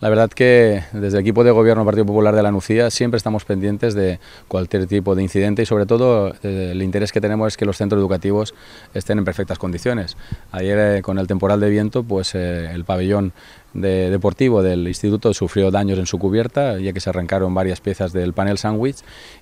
La verdad que desde el equipo de gobierno del Partido Popular de la Nucía siempre estamos pendientes de cualquier tipo de incidente y sobre todo eh, el interés que tenemos es que los centros educativos estén en perfectas condiciones. Ayer eh, con el temporal de viento pues eh, el pabellón de deportivo del instituto sufrió daños en su cubierta, ya que se arrancaron varias piezas del panel sándwich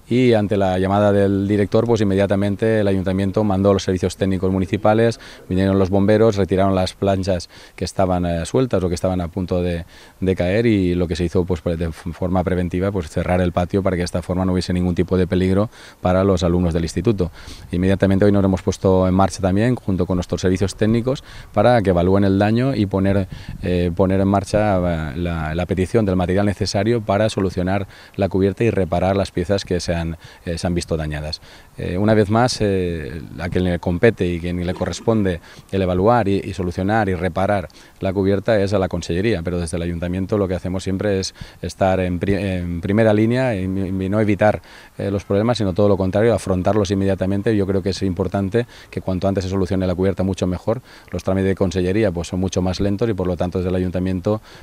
y ante la llamada del director, pues inmediatamente el ayuntamiento mandó los servicios técnicos municipales, vinieron los bomberos, retiraron las planchas que estaban eh, sueltas o que estaban a punto de, de, caer y lo que se hizo pues de forma preventiva, pues cerrar el patio para que de esta forma no hubiese ningún tipo de peligro para los alumnos del instituto. Inmediatamente hoy nos hemos puesto en marcha también, junto con nuestros servicios técnicos, para que evalúen el daño y poner, eh, poner en marcha eh, la, petición del material necesario para solucionar la cubierta y reparar las piezas que se han, eh, se han visto dañadas. Eh, una vez más, eh, a quien le compete y quien le corresponde el evaluar y, solucionar y reparar la cubierta es a la Consellería, pero desde el Ayuntamiento lo que hacemos siempre es estar en, primera línea y, no evitar los problemas, sino todo lo contrario, afrontarlos inmediatamente. Yo creo que es importante que cuanto antes se solucione la cubierta, mucho mejor. Los trámites de Consellería pues, son mucho más lentos y por lo tanto desde el Ayuntamiento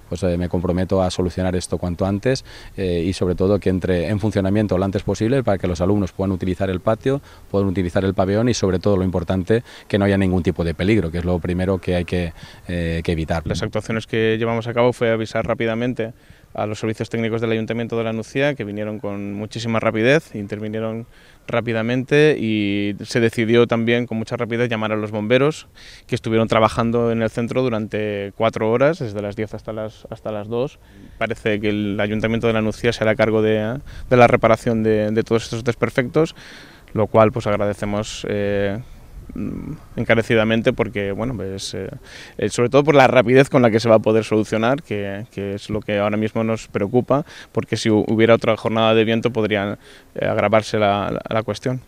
pues, eh, me comprometo a solucionar esto cuanto antes eh, y sobre todo que entre en funcionamiento lo antes posible para que los alumnos puedan utilizar el patio, puedan utilizar el pabellón y sobre todo lo importante que no haya ningún tipo de peligro, que es lo primero que hay que, eh, que evitar. Las actuaciones que llevamos a cabo fue avisar rápidamente a los servicios técnicos del Ayuntamiento de la Nucía, que vinieron con muchísima rapidez, intervinieron rápidamente y se decidió también con mucha rapidez llamar a los bomberos, que estuvieron trabajando en el centro durante cuatro horas, desde las 10 hasta las, hasta las 2. Parece que el Ayuntamiento de la Nucía se hará cargo de, la reparación de, todos estos desperfectos, lo cual pues agradecemos. Eh, Mm, encarecidamente porque, bueno, pues, sobre todo por la rapidez con la que se va a poder solucionar, que, es lo que ahora mismo nos preocupa, porque si hubiera otra jornada de viento podría eh, agravarse la cuestión.